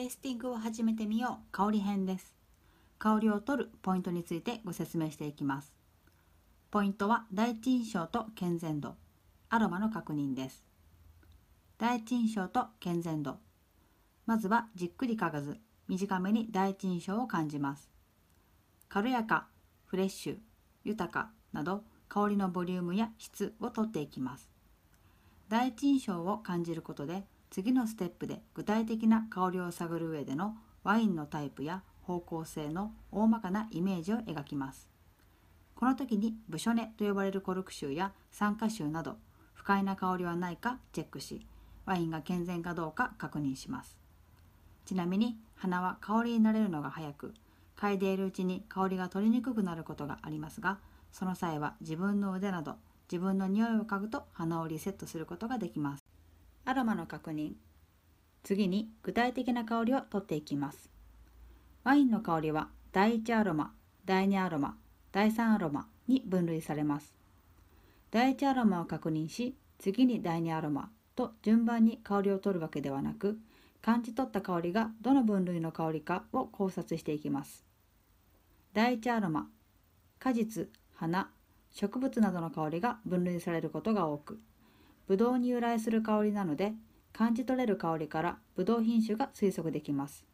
テイスティングを始めてみよう香り編です香りを取るポイントについてご説明していきますポイントは第一印象と健全度アロマの確認です第一印象と健全度まずはじっくり嗅がず短めに第一印象を感じます軽やかフレッシュ豊かなど香りのボリュームや質をとっていきます第一印象を感じることで次のステップで具体的な香りを探る上でのワインのタイプや方向性の大まかなイメージを描きます。この時にブショネと呼ばれるコルク臭や酸化臭など不快な香りはないかチェックしワインが健全かどうか確認します。ちなみに花は香りになれるのが早く嗅いでいるうちに香りが取りにくくなることがありますがその際は自分の腕など自分の匂いを嗅ぐと鼻をリセットすることができます。アロマの確認次に具体的な香りを取っていきますワインの香りは第1アロマ第2アロマ第3アロマに分類されます第1アロマを確認し次に第2アロマと順番に香りを取るわけではなく感じ取った香りがどの分類の香りかを考察していきます第1アロマ果実花植物などの香りが分類されることが多くブドウに由来する香りなので感じ取れる香りからブドウ品種が推測できます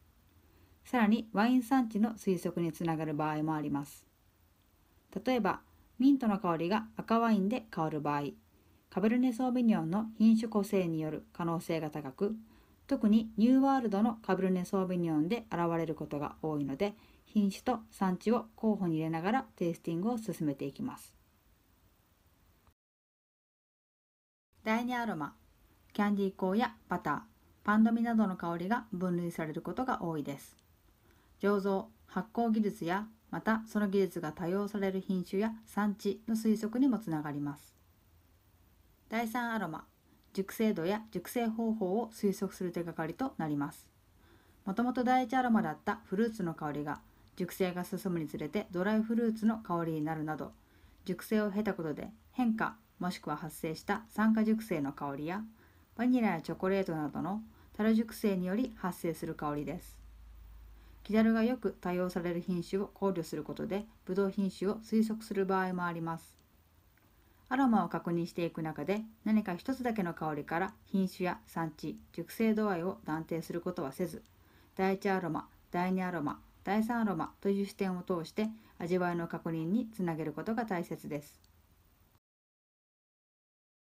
さらにワイン産地の推測につながる場合もあります例えばミントの香りが赤ワインで香る場合カブルネ・ソーヴィニョンの品種個性による可能性が高く特にニューワールドのカブルネ・ソーヴィニョンで現れることが多いので品種と産地を候補に入れながらテイスティングを進めていきます第2アロマキャンディー香やバターパンドミなどの香りが分類されることが多いです醸造発酵技術やまたその技術が多用される品種や産地の推測にもつながります第3アロマ熟成度や熟成方法を推測する手がかりとなりますもともと第1アロマだったフルーツの香りが熟成が進むにつれてドライフルーツの香りになるなど熟成を経たことで変化もしくは発生した酸化熟成の香りやバニラやチョコレートなどのたら熟成により発生する香りです木だるがよく多用される品種を考慮することでブドウ品種を推測する場合もありますアロマを確認していく中で何か一つだけの香りから品種や産地熟成度合いを断定することはせず第1アロマ第2アロマ第3アロマという視点を通して味わいの確認につなげることが大切です。